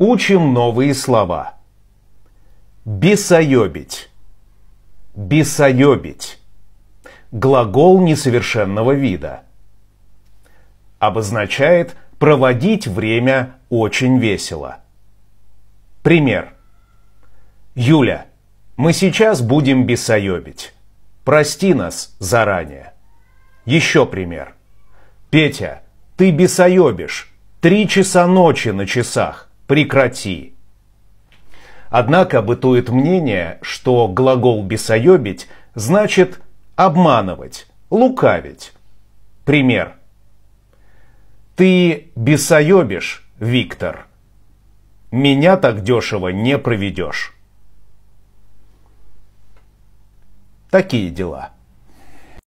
Учим новые слова. Бесоебить. Бесоебить. Глагол несовершенного вида. Обозначает проводить время очень весело. Пример. Юля, мы сейчас будем бесоебить. Прости нас заранее. Еще пример. Петя, ты бесоебишь. Три часа ночи на часах прекрати. Однако бытует мнение, что глагол «бесоебить» значит обманывать, лукавить. Пример. Ты бесоебишь, Виктор. Меня так дешево не проведешь. Такие дела.